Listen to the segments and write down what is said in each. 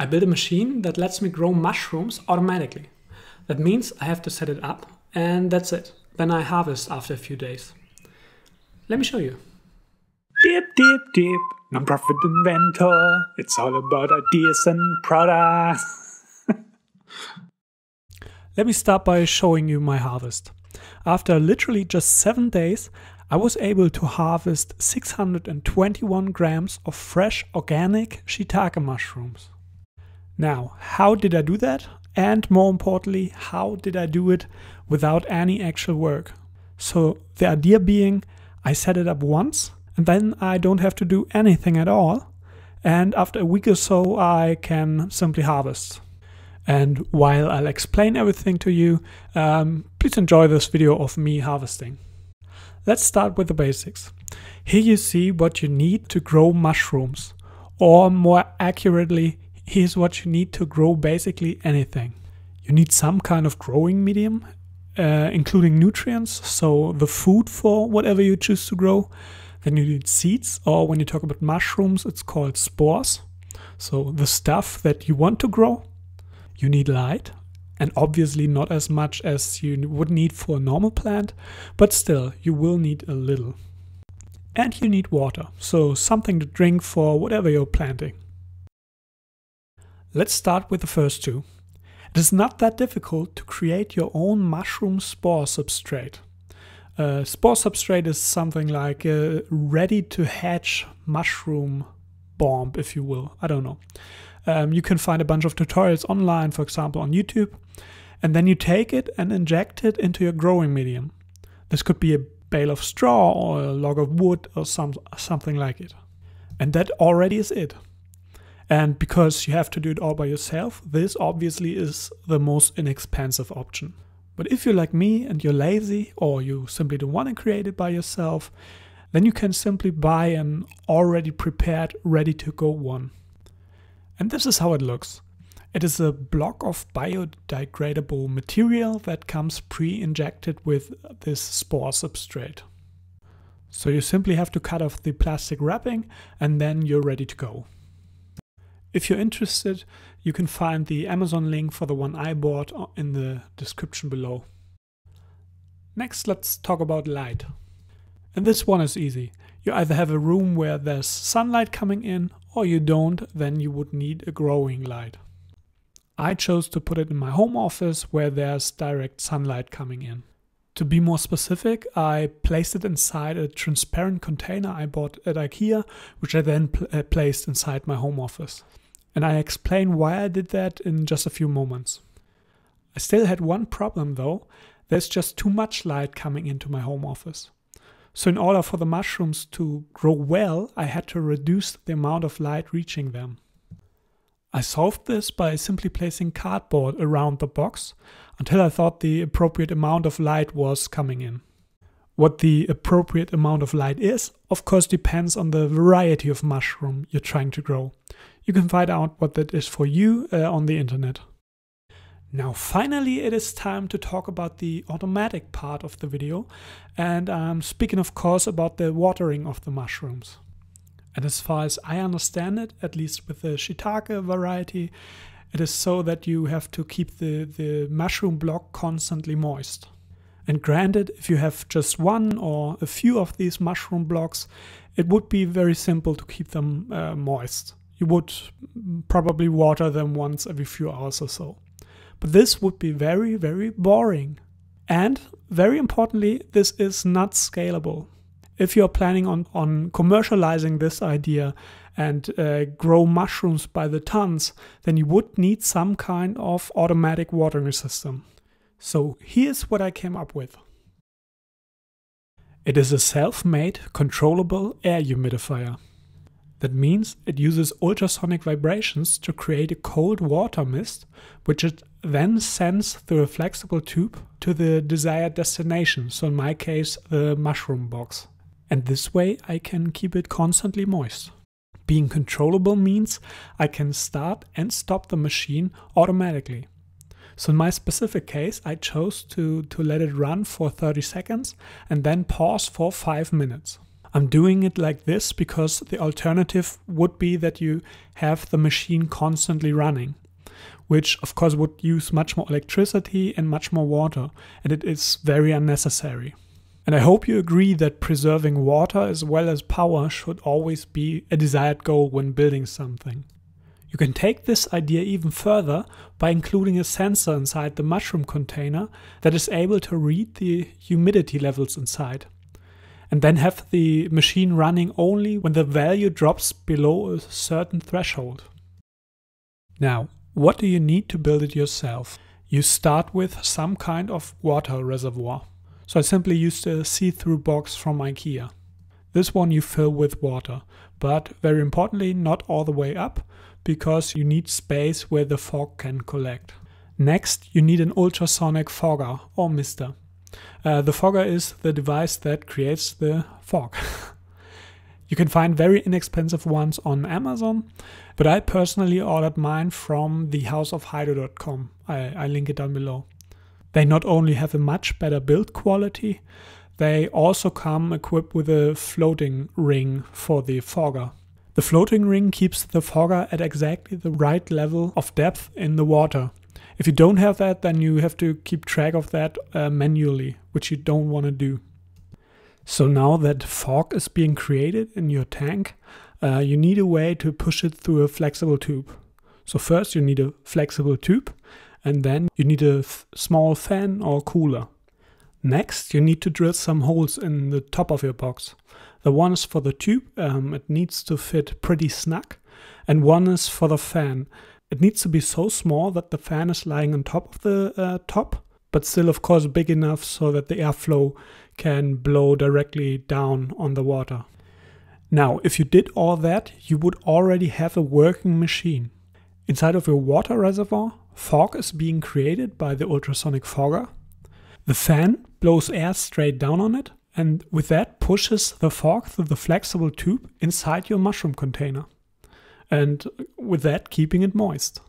I built a machine that lets me grow mushrooms automatically. That means I have to set it up and that's it. Then I harvest after a few days. Let me show you. Dip, dip, dip, non-profit inventor. It's all about ideas and products. Let me start by showing you my harvest. After literally just seven days, I was able to harvest 621 grams of fresh organic shiitake mushrooms. Now, how did I do that? And more importantly, how did I do it without any actual work? So the idea being, I set it up once and then I don't have to do anything at all. And after a week or so, I can simply harvest. And while I'll explain everything to you, um, please enjoy this video of me harvesting. Let's start with the basics. Here you see what you need to grow mushrooms, or more accurately, here's what you need to grow basically anything. You need some kind of growing medium, uh, including nutrients, so the food for whatever you choose to grow. Then you need seeds, or when you talk about mushrooms, it's called spores. So the stuff that you want to grow. You need light, and obviously not as much as you would need for a normal plant, but still, you will need a little. And you need water, so something to drink for whatever you're planting. Let's start with the first two. It is not that difficult to create your own mushroom spore substrate. Uh, spore substrate is something like a uh, ready to hatch mushroom bomb, if you will. I don't know. Um, you can find a bunch of tutorials online, for example, on YouTube, and then you take it and inject it into your growing medium. This could be a bale of straw or a log of wood or some, something like it. And that already is it. And because you have to do it all by yourself, this obviously is the most inexpensive option. But if you're like me and you're lazy or you simply don't want to create it by yourself, then you can simply buy an already prepared, ready to go one. And this is how it looks. It is a block of biodegradable material that comes pre injected with this spore substrate. So you simply have to cut off the plastic wrapping and then you're ready to go. If you're interested, you can find the Amazon link for the one I bought uh, in the description below. Next, let's talk about light. And this one is easy. You either have a room where there's sunlight coming in or you don't, then you would need a growing light. I chose to put it in my home office where there's direct sunlight coming in. To be more specific, I placed it inside a transparent container I bought at IKEA, which I then pl uh, placed inside my home office and I explain why I did that in just a few moments. I still had one problem though, there's just too much light coming into my home office. So, in order for the mushrooms to grow well, I had to reduce the amount of light reaching them. I solved this by simply placing cardboard around the box until I thought the appropriate amount of light was coming in. What the appropriate amount of light is, of course, depends on the variety of mushroom you're trying to grow. You can find out what that is for you uh, on the internet. Now finally it is time to talk about the automatic part of the video and I'm speaking of course about the watering of the mushrooms. And as far as I understand it, at least with the shiitake variety, it is so that you have to keep the, the mushroom block constantly moist. And granted, if you have just one or a few of these mushroom blocks, it would be very simple to keep them uh, moist. You would probably water them once every few hours or so. But this would be very, very boring. And very importantly, this is not scalable. If you're planning on, on commercializing this idea and uh, grow mushrooms by the tons, then you would need some kind of automatic watering system. So here's what I came up with. It is a self-made, controllable air humidifier. That means it uses ultrasonic vibrations to create a cold water mist, which it then sends through a flexible tube to the desired destination, so in my case, the mushroom box. And this way I can keep it constantly moist. Being controllable means I can start and stop the machine automatically. So in my specific case, I chose to, to let it run for 30 seconds and then pause for five minutes. I'm doing it like this because the alternative would be that you have the machine constantly running, which of course would use much more electricity and much more water, and it is very unnecessary. And I hope you agree that preserving water as well as power should always be a desired goal when building something. You can take this idea even further by including a sensor inside the mushroom container that is able to read the humidity levels inside. And then have the machine running only when the value drops below a certain threshold. Now, what do you need to build it yourself? You start with some kind of water reservoir. So I simply used a see-through box from IKEA. This one you fill with water, but very importantly not all the way up, because you need space where the fog can collect. Next, you need an ultrasonic fogger or mister. Uh, the fogger is the device that creates the fog. you can find very inexpensive ones on Amazon, but I personally ordered mine from thehouseofhydro.com. I, I link it down below. They not only have a much better build quality, they also come equipped with a floating ring for the fogger. The floating ring keeps the fogger at exactly the right level of depth in the water. If you don't have that, then you have to keep track of that uh, manually, which you don't want to do. So now that fog is being created in your tank, uh, you need a way to push it through a flexible tube. So first you need a flexible tube and then you need a small fan or cooler. Next, you need to drill some holes in the top of your box. The one is for the tube, um, it needs to fit pretty snug, and one is for the fan. It needs to be so small that the fan is lying on top of the uh, top, but still, of course, big enough so that the airflow can blow directly down on the water. Now, if you did all that, you would already have a working machine. Inside of your water reservoir, fog is being created by the ultrasonic fogger. The fan blows air straight down on it, and with that pushes the fog through the flexible tube inside your mushroom container, and with that keeping it moist.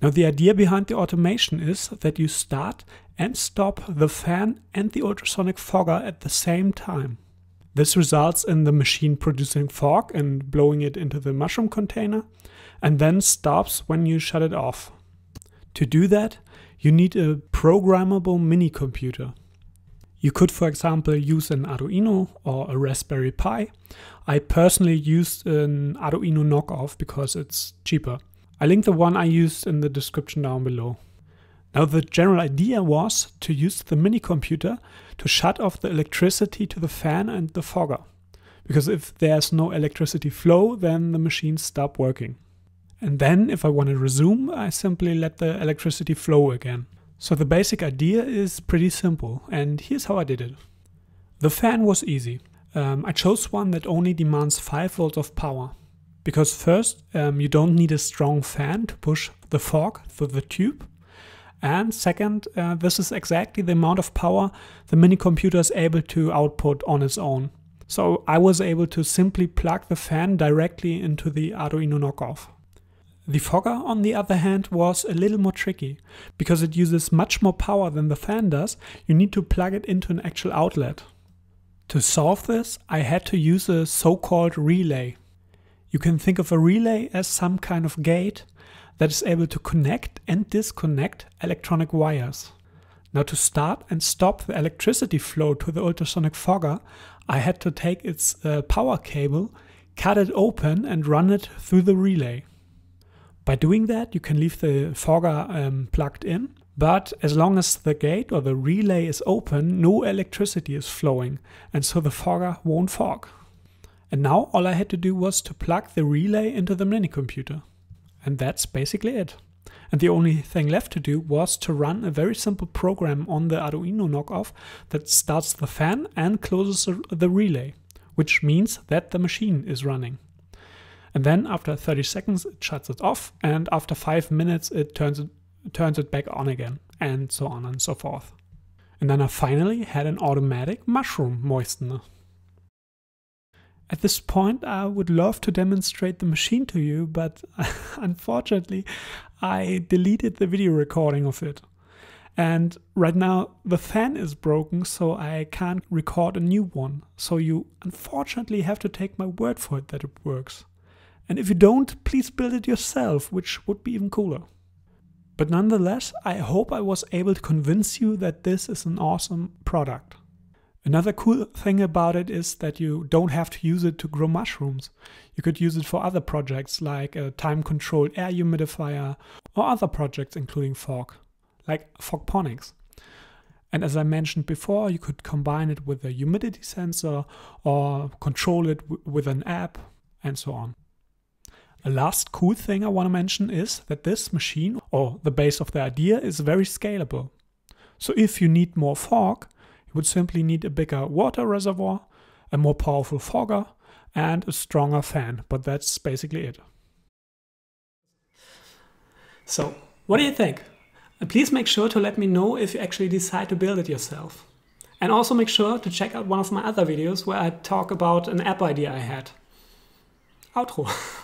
Now the idea behind the automation is that you start and stop the fan and the ultrasonic fogger at the same time. This results in the machine producing fog and blowing it into the mushroom container and then stops when you shut it off. To do that, you need a programmable mini computer. You could, for example, use an Arduino or a Raspberry Pi. I personally used an Arduino knockoff because it's cheaper. I link the one I used in the description down below. Now the general idea was to use the mini computer to shut off the electricity to the fan and the fogger. Because if there's no electricity flow, then the machines stop working. And then if I want to resume, I simply let the electricity flow again. So the basic idea is pretty simple, and here's how I did it. The fan was easy. Um, I chose one that only demands 5 volts of power. Because first, um, you don't need a strong fan to push the fog through the tube. And second, uh, this is exactly the amount of power the mini computer is able to output on its own. So I was able to simply plug the fan directly into the Arduino knockoff. The Fogger, on the other hand, was a little more tricky. Because it uses much more power than the fan does, you need to plug it into an actual outlet. To solve this, I had to use a so-called relay. You can think of a relay as some kind of gate that is able to connect and disconnect electronic wires. Now to start and stop the electricity flow to the ultrasonic fogger, I had to take its uh, power cable, cut it open and run it through the relay. By doing that, you can leave the fogger um, plugged in, but as long as the gate or the relay is open, no electricity is flowing, and so the fogger won't fog. And now all I had to do was to plug the relay into the mini computer. And that's basically it. And the only thing left to do was to run a very simple program on the Arduino knockoff that starts the fan and closes the relay, which means that the machine is running. And then after 30 seconds, it shuts it off. And after five minutes, it turns it, turns it back on again, and so on and so forth. And then I finally had an automatic mushroom moistener. At this point, I would love to demonstrate the machine to you, but unfortunately, I deleted the video recording of it. And right now, the fan is broken, so I can't record a new one. So you unfortunately have to take my word for it that it works. And if you don't, please build it yourself, which would be even cooler. But nonetheless, I hope I was able to convince you that this is an awesome product. Another cool thing about it is that you don't have to use it to grow mushrooms. You could use it for other projects like a time controlled air humidifier or other projects including fog, like fogponics. And as I mentioned before, you could combine it with a humidity sensor or control it with an app and so on. A last cool thing I want to mention is that this machine, or the base of the idea, is very scalable. So if you need more fog, you would simply need a bigger water reservoir, a more powerful fogger, and a stronger fan, but that's basically it. So, what do you think? And uh, please make sure to let me know if you actually decide to build it yourself. And also make sure to check out one of my other videos where I talk about an app idea I had. Outro.